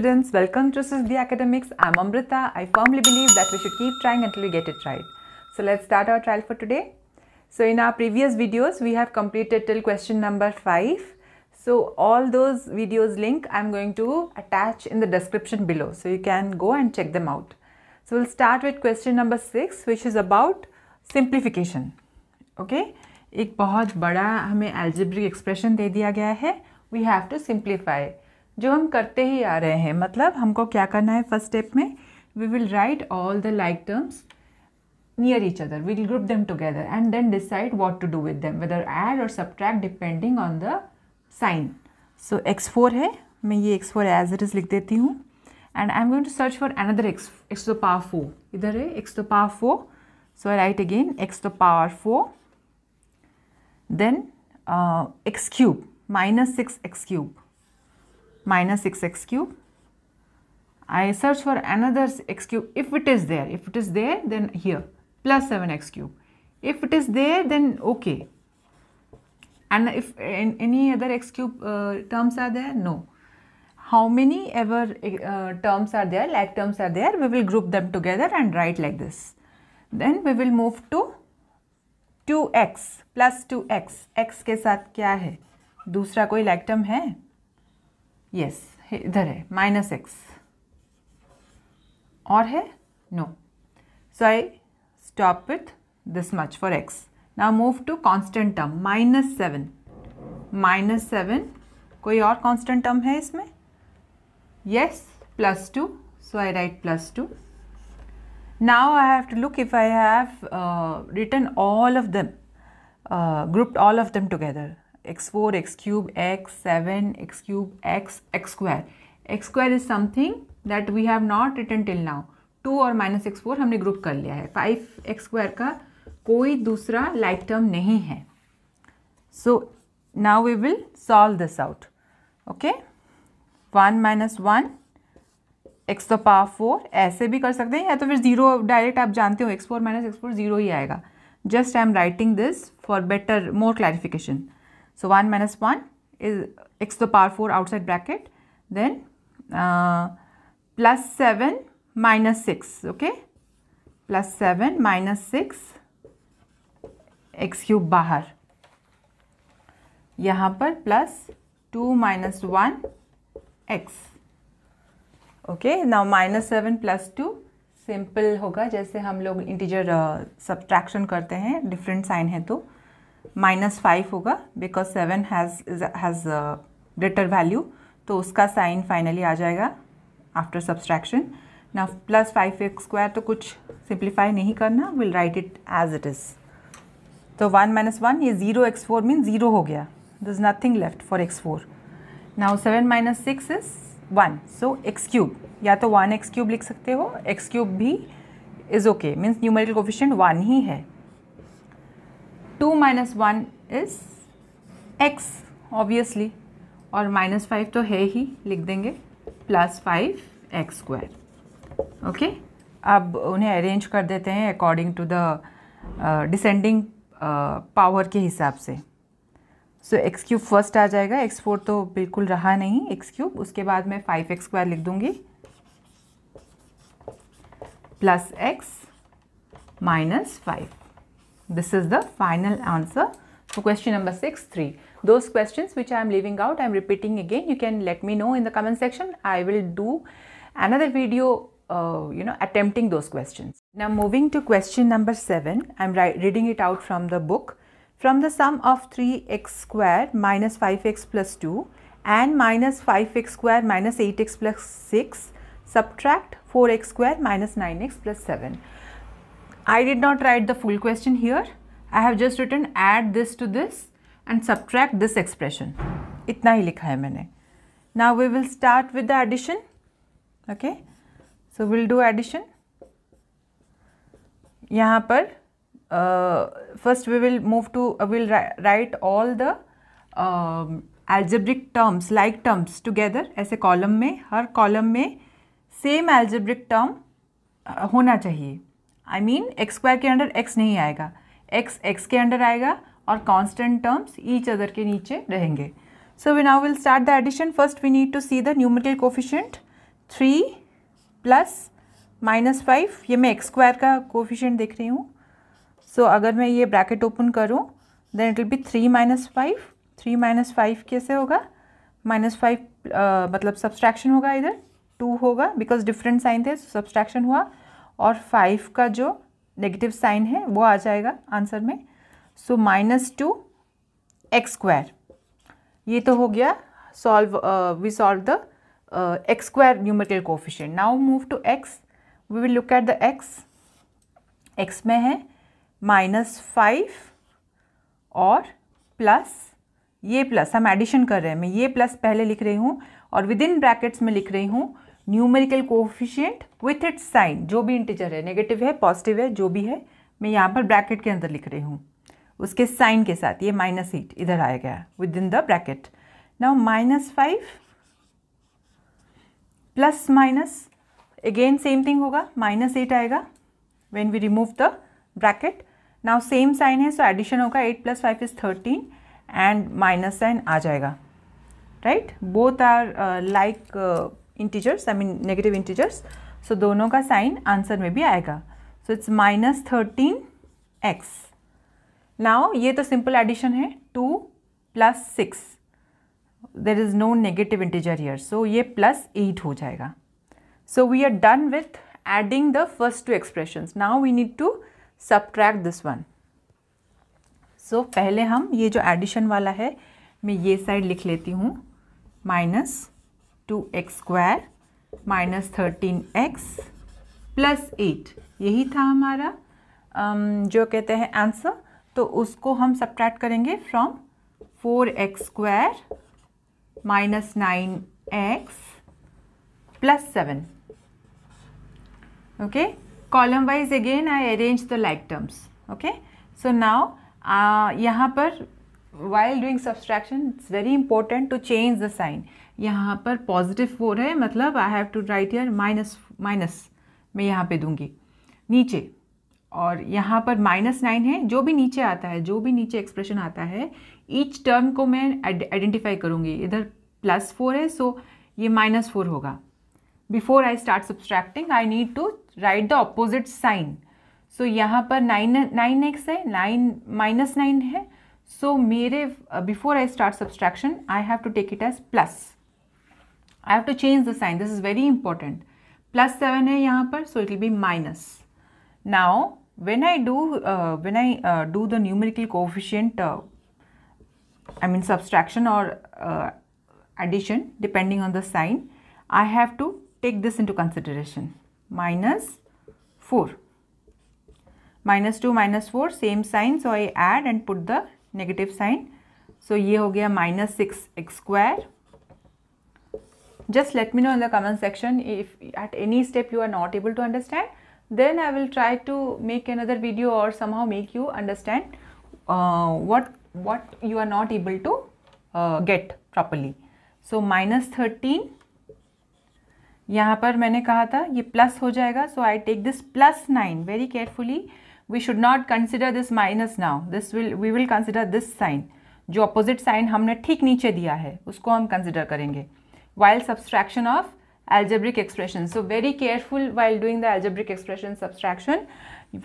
students, welcome to the Academics. I'm Amrita. I firmly believe that we should keep trying until we get it right. So let's start our trial for today. So in our previous videos, we have completed till question number 5. So all those videos link I'm going to attach in the description below. So you can go and check them out. So we'll start with question number 6 which is about simplification. Okay. एक बहुत बड़ा हमें algebraic expression दे दिया गया है. We have to simplify. जो हम करते ही आ रहे हैं मतलब हमको क्या करना है फर्स्ट स्टेप में we will write all the like terms near each other we will group them together and then decide what to do with them whether add और subtract depending on the sign so x four है मैं ये x four as it is लिख देती हूँ and I am going to search for another x x the power four इधर है x the power four so I write again x the power four then x cube minus six x cube minus 6x cube. I search for another x cube if it is there. If it is there then here plus 7x cube. If it is there then okay. And if any other x cube uh, terms are there? No. How many ever uh, terms are there, like terms are there, we will group them together and write like this. Then we will move to 2x plus 2x. x के साथ क्या है दूसरा कोई lactam है yes इधर है minus x और है no so I stop with this much for x now move to constant term minus seven minus seven कोई और कांस्टेंट टर्म है इसमें yes plus two so I write plus two now I have to look if I have uh, written all of them, uh, grouped all of them together. X four x cube x seven x cube x x square x square is something that we have not return till now two और minus x four हमने group कर लिया है five x square का कोई दूसरा like term नहीं है so now we will solve this out okay one minus one x तो पा फोर ऐसे भी कर सकते हैं या तो फिर जीरो डायरेक्ट आप जानते हो x four minus x four zero ही आएगा just I am writing this for better more clarification So 1 minus 1 is x to the power 4 outside bracket. Then uh, plus 7 minus 6. Okay. Plus 7 minus 6 x cube bahar. यहाँ पर plus two minus one x okay now minus seven plus two simple होगा जैसे हम लोग integer subtraction uh, करते हैं different sign है तो माइनस फाइव होगा because seven has has greater value तो उसका साइन फाइनली आ जाएगा आफ्टर सब्सट्रैक्शन ना प्लस फाइव एक्स स्क्वायर तो कुछ सिंप्लीफाई नहीं करना will write it as it is तो वन माइनस वन ये zero x four mean zero हो गया there is nothing left for x four now seven minus six is one so x cube या तो one x cube लिख सकते हो x cube भी is okay means numerical coefficient one ही है two minus one is x obviously और minus five तो है ही लिख देंगे plus five x square okay अब उन्हें अरेंज कर देते हैं according to the descending power के हिसाब से सो एक्स क्यूब फर्स्ट आ जाएगा एक्स फोर तो बिल्कुल रहा नहीं एक्स क्यूब उसके बाद मैं फाइव एक्स स्क्वायर लिख दूँगी plus x minus five This is the final answer for question number 6, 3. Those questions which I am leaving out, I am repeating again. You can let me know in the comment section. I will do another video, uh, you know, attempting those questions. Now moving to question number 7. I am reading it out from the book. From the sum of 3x squared minus 5x plus 2 and minus 5x squared minus 8x plus 6, subtract 4x squared minus 9x plus 7. I did not write the full question here. I have just written add this to this and subtract this expression. इतना ही लिखा है मैंने Now we will start with the addition. Okay. So we'll do addition. यहाँ पर uh, first we will move to uh, we'll write all the um, algebraic terms like terms together ऐसे column में हर column में same algebraic term होना चाहिए I mean x square के under x नहीं आएगा एक्स एक्स के अंडर आएगा और कॉन्स्टेंट टर्म्स ईच अदर के नीचे रहेंगे so we now will start the addition first we need to see the numerical coefficient three plus minus five ये मैं एक्स स्क्वायर का कोफिशेंट देख रही हूँ सो so, अगर मैं ये ब्रैकेट ओपन करूँ then it will be three minus five three minus five कैसे होगा माइनस फाइव uh, मतलब सब्सट्रैक्शन होगा इधर टू होगा बिकॉज डिफरेंट साइन थे सब्सट्रैक्शन हुआ और फाइव का जो नेगेटिव साइन है वो आ जाएगा आंसर में so minus two x square ये तो हो गया solve we solve the x square numerical coefficient now move to x we will look at the x x में है माइनस फाइव और प्लस ये प्लस हम एडिशन कर रहे हैं मैं ये प्लस पहले लिख रही हूँ और विद इन ब्रैकेट्स में लिख रही हूँ numerical coefficient with its sign जो भी इंटीजर है नेगेटिव है पॉजिटिव है जो भी है मैं यहाँ पर ब्रैकेट के अंदर लिख रही हूँ उसके साइन के साथ ये माइनस एट इधर आया गया within the bracket now minus five plus minus again same thing होगा माइनस एट आएगा when we remove the bracket now same sign है सो एडिशन होगा eight plus five is thirteen and minus sign आ जाएगा right both are like integers I mean negative integers so दोनों का sign answer में भी आएगा so it's minus thirteen x now ये तो सिंपल एडिशन है to plus six there is no negative integer here so ये प्लस एट हो जाएगा so we are done with adding the first two expression now we need to subtract this one so पहले हम ये जो addition वाला है मैं ये साइड लिख लेती हूँ minus two x square minus thirteen x plus eight यही था हमारा um, जो कहते हैं आंसर तो उसको हम सब्ट्रैक्ट करेंगे from four x square minus nine x plus seven okay column wise again I arrange the like terms okay so now uh, यहाँ पर while doing subtraction it's very important to change the sign यहाँ पर positive four है मतलब I have to write here minus minus मैं यहाँ पे दूंगी नीचे और यहाँ पर माइनस नाइन है जो भी नीचे आता है जो भी नीचे एक्सप्रेशन आता है ईच टर्म को मैं आइडेंटिफाई करूँगी इधर प्लस फोर है सो ये माइनस फोर होगा before I start subtracting I need to write the opposite sign so यहाँ पर नाइन नाइन एक्स है नाइन माइनस नाइन है सो मेरे before I start subtraction I have to take it as plus I have to change the sign. This is very important. Plus 7 a यहाँ so it will be minus. Now, when I do uh, when I uh, do the numerical coefficient, uh, I mean subtraction or uh, addition, depending on the sign, I have to take this into consideration. Minus 4. Minus 2, minus 4, same sign. So I add and put the negative sign. So ये हो गया minus 6 x square just let me know in the comment section if at any step you are not able to understand then I will try to make another video or somehow make you understand uh, what what you are not able to uh, get properly. So minus 13 यहाँ पर मैंने कहा था ये plus हो जाएगा so I take this plus nine very carefully we should not consider this minus now this will we will consider this sign जो opposite sign हमने ठीक नीचे दिया है उसको हम कंसिडर करेंगे while subtraction of algebraic expression So very careful while doing the algebraic expression subtraction.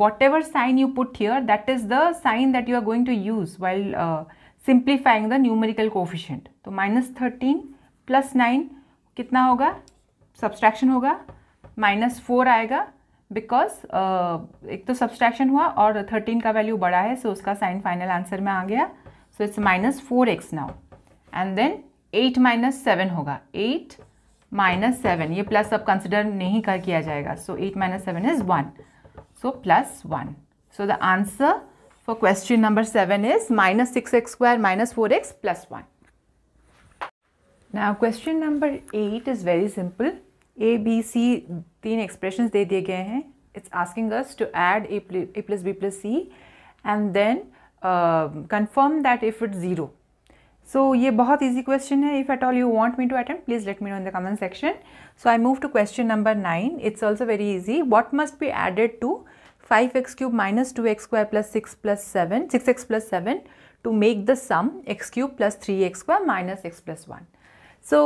Whatever sign you put here, that is the sign that you are going to use while uh, simplifying the numerical coefficient. so minus 13 plus 9 kitna hoga subtraction hoga minus 4 आएगा because uh, ek to subtraction hua aur 13 ka value bada hai so uska sign final answer mein aa gaya so it's minus 4x now and then eight minus seven होगा eight minus seven ये plus अब consider नहीं कर किया जाएगा so eight minus seven is one so plus one so the answer for question number seven is minus six x square minus four x plus one ना question number eight is very simple a b c तीन expression दे दिए गए हैं it's asking us to add a plus b plus C and then confirm that if it zero so so, ये बहुत easy question है if at all you want me to attend please let me know in the comment section so I move to question number nine it's also very easy what must be added to five x cube minus two x square plus six plus seven six x plus seven to make the sum x cube plus three x square minus x plus one so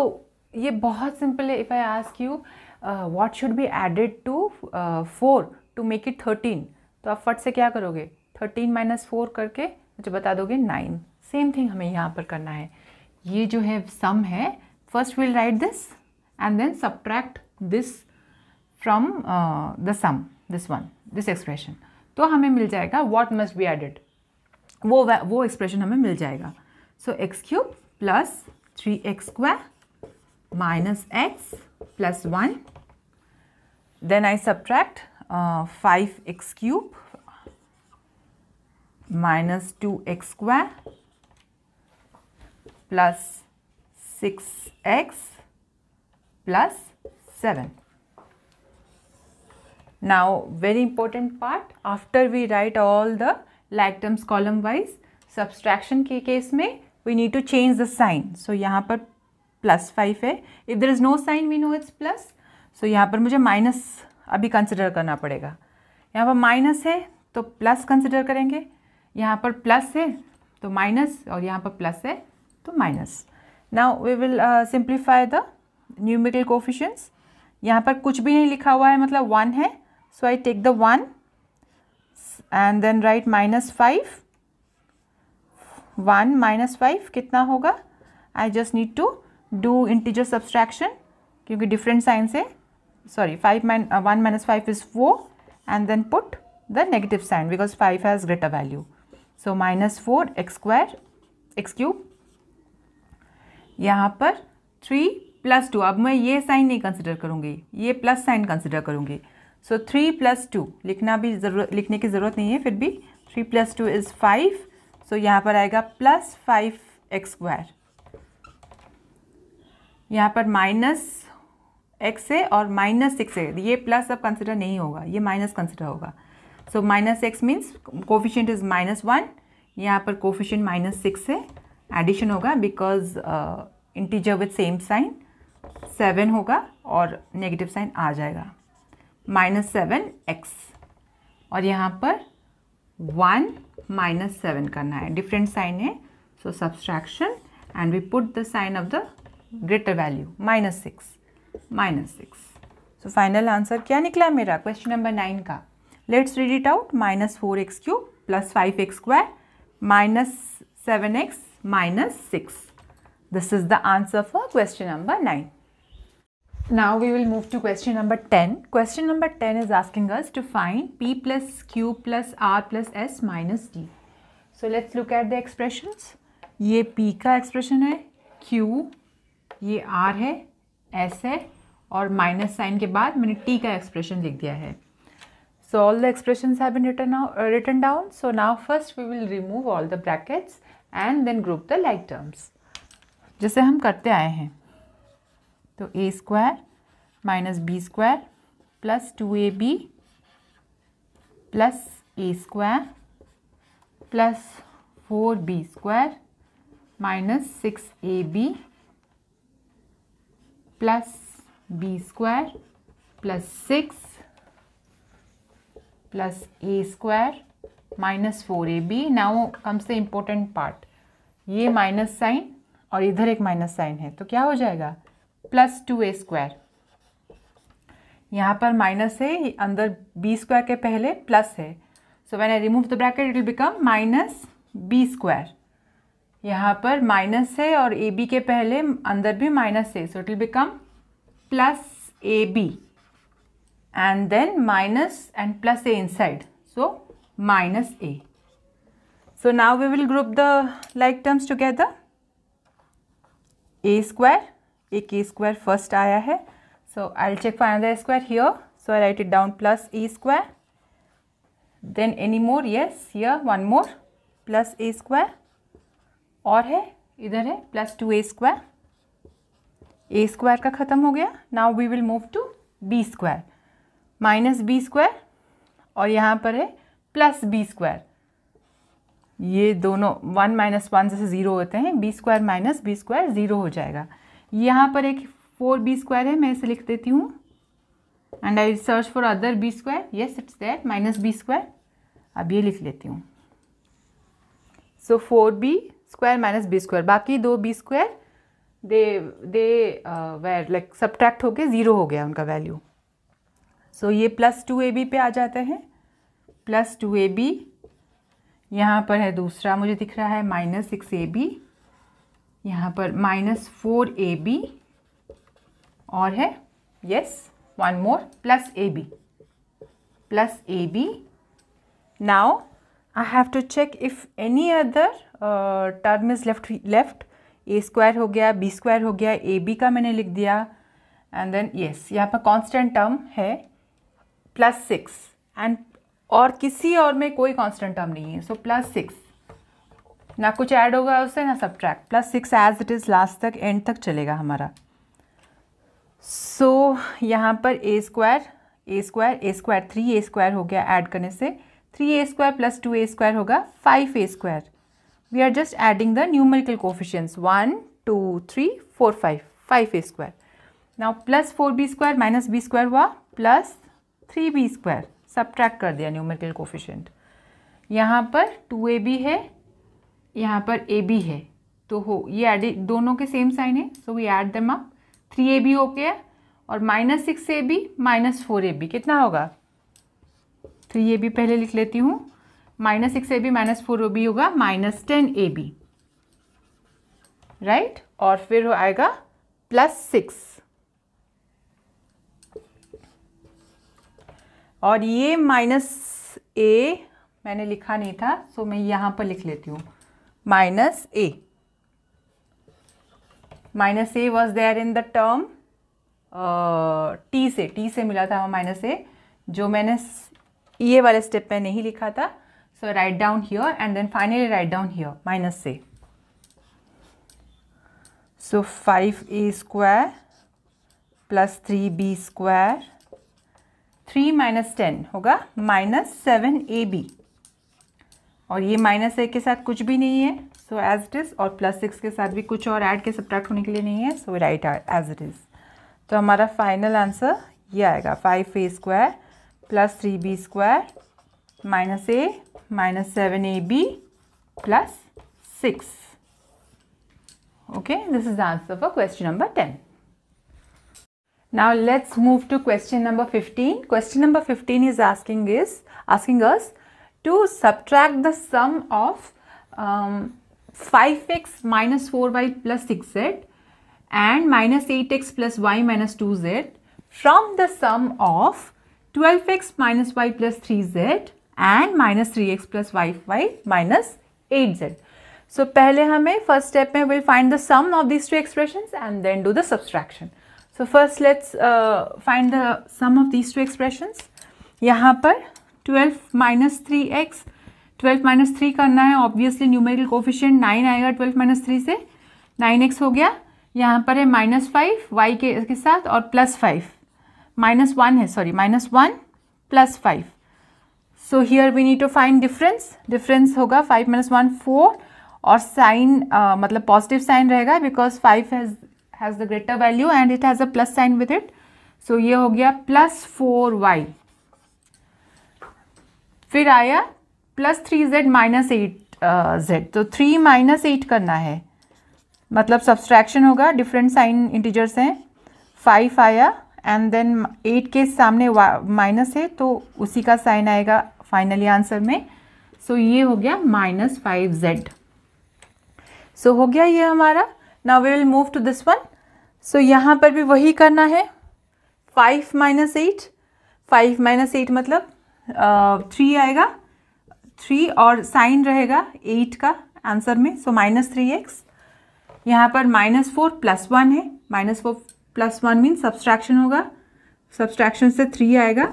ये बहुत simple है if I ask you what should be added to four to make it thirteen तो आप फट से क्या करोगे thirteen minus four करके मुझे बता दोगे नाइन सेम थिंग हमें यहाँ पर करना है ये जो है सम है first will write this and then subtract this from the sum this one this expression तो हमें मिल जाएगा वॉट मस्ट बी एडेड वो वो एक्सप्रेशन हमें मिल जाएगा so x cube plus three x square minus x plus one I subtract five x cube minus two x square plus six x plus seven now very important part after we write all the terms column wise subtraction के case में we need to change the sign so यहाँ पर plus five है if there is no sign we know it's plus so यहाँ पर मुझे minus अभी consider करना पड़ेगा यहाँ पर माइनस है तो प्लस कंसिडर करेंगे यहाँ पर प्लस है तो माइनस और यहाँ पर प्लस है तो minus now we will simplify the numerical coefficients यहाँ पर कुछ भी नहीं लिखा हुआ है मतलब वन है so I take the one and then write minus five one minus five कितना होगा I just need to do integer subtraction क्योंकि डिफरेंट साइन से sorry five mine one minus five is four and then put the negative sign because five has greater value so minus four x square x cube यहाँ पर three plus to अब मैं ये sign नहीं consider करूँगी ये plus sign consider करूँगी so three plus to लिखना भी ज़रूरत लिखने की ज़रूरत नहीं है फिर भी three plus two is five so यहाँ पर आएगा प्लस फाइव एक्स स्क्वायर यहाँ पर माइनस एक्स है और माइनस सिक्स है ये प्लस अब कंसिडर नहीं होगा ये माइनस कंसिडर होगा so minus x means coefficient is minus one यहाँ पर कोफिशेंट माइनस सिक्स है एडिशन होगा because integer with same sign seven होगा और नेगेटिव साइन आ जाएगा माइनस सेवन एक्स और यहाँ पर वन माइनस सेवन करना है डिफरेंट साइन है so subtraction and we put the sign of the greater value minus six minus six so final answer क्या निकला मेरा क्वेश्चन नंबर नाइन का let's read it out minus four x cube plus five x square minus seven x minus 6. This is the answer for question number 9. Now we will move to question number 10. Question number 10 is asking us to find P plus Q plus R plus S minus D. So let's look at the expressions. ये P का expression है Q ये R है S है और minus sign के बाद मैंने T का expression लिख दिया है So all the expressions have been written, now, uh, written down. So now first we will remove all the brackets and then group the like terms जैसे हम करते आए हैं तो a square minus b square plus two a b plus a square plus four b square minus six a b plus b square plus six plus a square minus four a b now comes the important part ये minus sign और इधर एक minus sign है तो क्या हो जाएगा plus two a square यहाँ पर माइनस है अंदर बी स्क्वायर के पहले प्लस है so when I remove the bracket it will become minus b square यहाँ पर माइनस है और ए बी के पहले अंदर भी माइनस है so it will become plus a b and then minus and plus a inside so minus a. So now we will group the like terms together. a square, a k square first aaya hai So I'll check for another square here. So I write it down plus a square. Then any more? Yes, here one more plus a square. और hai इधर है plus two a square a square का ख़त्म हो गया now we will move to b square minus b square और यहाँ पर है प्लस बी स्क्वायर ये दोनों वन माइनस वन जैसे ज़ीरो होते हैं b square minus b square zero हो जाएगा यहाँ पर एक फोर बी स्क्वायर है मैं इसे लिख देती हूँ and I search for other b square yes it's that minus b square अब ये लिख लेती हूँ so four b square minus b square बाकी दो b square they they were like subtract होके ज़ीरो हो गया उनका वैल्यू सो so, ये प्लस टू ए बी पे आ जाते हैं प्लस टू ए बी यहाँ पर है दूसरा मुझे दिख रहा है माइनस सिक्स ए बी यहाँ पर माइनस फोर ए बी और है yes one more plus a b plus a b now I have to check if any other term is left left a square हो गया B square हो गया A B का मैंने लिख दिया एंड देन यस यहाँ पर कॉन्स्टेंट टर्म है प्लस सिक्स एंड और किसी और में कोई कांस्टेंट टर्म नहीं है सो प्लस सिक्स ना कुछ ऐड होगा उससे ना subtract plus six as it is last तक एंड तक चलेगा हमारा सो so, यहाँ पर a square a square a square three a square हो गया ऐड करने से three a square plus two a square होगा five a square we are just adding the numerical coefficients one two three four five five a square now plus four b square minus b square हुआ plus three b square subtract कर दिया numerical coefficient यहाँ पर to a B है यहाँ पर A B है तो हो ये एड दोनों के सेम साइन है so we add them up three a b हो गया और minus six a b minus four a b कितना होगा थ्री ए बी पहले लिख लेती हूँ minus six a b minus four o b होगा minus ten a b right और फिर आएगा प्लस सिक्स और ये माइनस ए मैंने लिखा नहीं था सो मैं यहाँ पर लिख लेती हूँ minus a minus a was there in the term t से टी से मिला था माइनस ए जो मैंने ये e वाले स्टेप में नहीं लिखा था so write down here and then finally write down here minus a so five a square plus three b square three minus ten होगा माइनस सेवन ए बी और ये माइनस ए के साथ कुछ भी नहीं है सो एज इट इज़ और प्लस सिक्स के साथ भी कुछ और ऐड के सब्ट्रैक्ट होने के लिए नहीं है so write as it is तो हमारा फाइनल आंसर ये आएगा five a square plus three b square minus a minus seven a b plus six okay this is answer for question number ten Now let's move to question number 15. Question number 15 is asking is asking us to subtract the sum of um, 5x minus 4y plus 6z and minus 8x plus y minus 2z from the sum of 12x minus y plus 3z and minus 3x plus y minus 8z. So, first step we we'll find the sum of these two expressions and then do the subtraction. So first let's find the sum of these two expressions यहाँ पर 12 minus three x twelve minus three करना है obviously numerical coefficient nine आएगा twelve minus three से nine x हो गया यहाँ पर है माइनस फाइव वाई के के साथ और प्लस फाइव माइनस वन है sorry minus one plus five so here we need to find difference difference होगा फाइव माइनस वन फोर और साइन uh, मतलब पॉजिटिव साइन रहेगा because five has has the greater value and it has a plus sign with it so ये हो गया plus four y फिर आया plus three z minus eight z तो three minus eight करना है मतलब सब्सट्रैक्शन होगा डिफरेंट साइन इंटीजर्स हैं फाइव आया एंड देन एट के सामने माइनस है तो उसी का साइन आएगा फाइनली आंसर में सो so, ये हो गया माइनस फाइव जेड सो हो गया ये हमारा now we will move to this one so so, यहाँ पर भी वही करना है five minus eight five minus eight मतलब थ्री uh, आएगा थ्री और साइन रहेगा एट का आंसर में सो माइनस थ्री एक्स यहाँ पर माइनस फोर प्लस वन है minus four plus one mean subtraction होगा सब्सट्रैक्शन से थ्री आएगा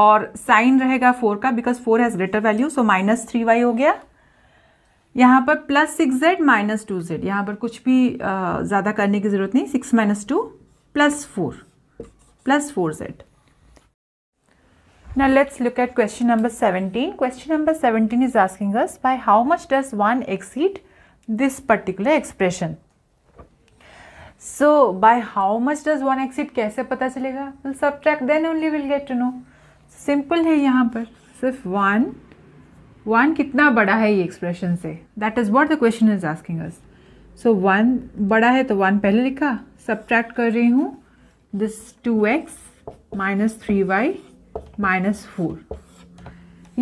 और साइन रहेगा फोर का because four has greater value so minus three y हो गया यहाँ पर plus six z minus two z यहाँ पर कुछ भी ज़्यादा करने की ज़रूरत नहीं six minus two plus four plus four z Now let's look at question number 17. Question number 17 is asking us by how much does one exceed this particular expression? So by how much does one exceed कैसे पता चलेगा? We'll subtract then only we'll get to know. Simple है यहाँ पर सिर्फ one one कितना बड़ा है ये एक्सप्रेशन से that is what the question is asking us so one बड़ा है तो वन पहले लिखा सब्ट्रैक्ट कर रही हूँ this two x minus three y minus four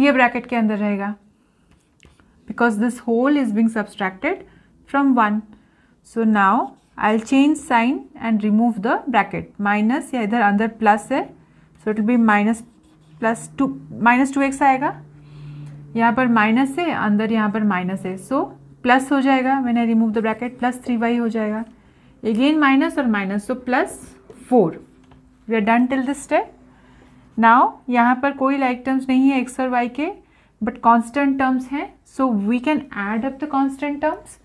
ये ब्रैकेट के अंदर रहेगा because this whole is being subtracted from one so now I'll change sign and remove the bracket minus या इधर अंदर प्लस है so it be minus plus two minus two x आएगा यहाँ पर माइनस है अंदर यहाँ पर माइनस है सो प्लस हो जाएगा मैंने remove the bracket plus three y हो जाएगा अगेन माइनस और minus so plus four we are done till this step now यहाँ पर कोई लाइक टर्म्स नहीं है एक्स और वाई के बट कॉन्स्टेंट टर्म्स हैं so we can add up the constant terms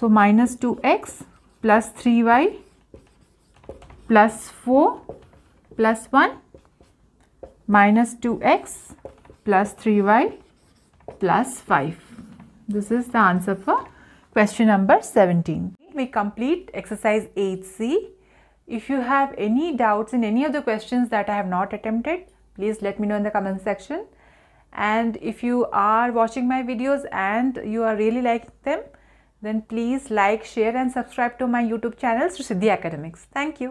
so minus two x plus three y plus four plus one minus two x plus three y plus 5. This is the answer for question number 17. We complete exercise 8c. If you have any doubts in any of the questions that I have not attempted, please let me know in the comment section. And if you are watching my videos and you are really liking them, then please like, share and subscribe to my YouTube channel, Siddhi Academics. Thank you.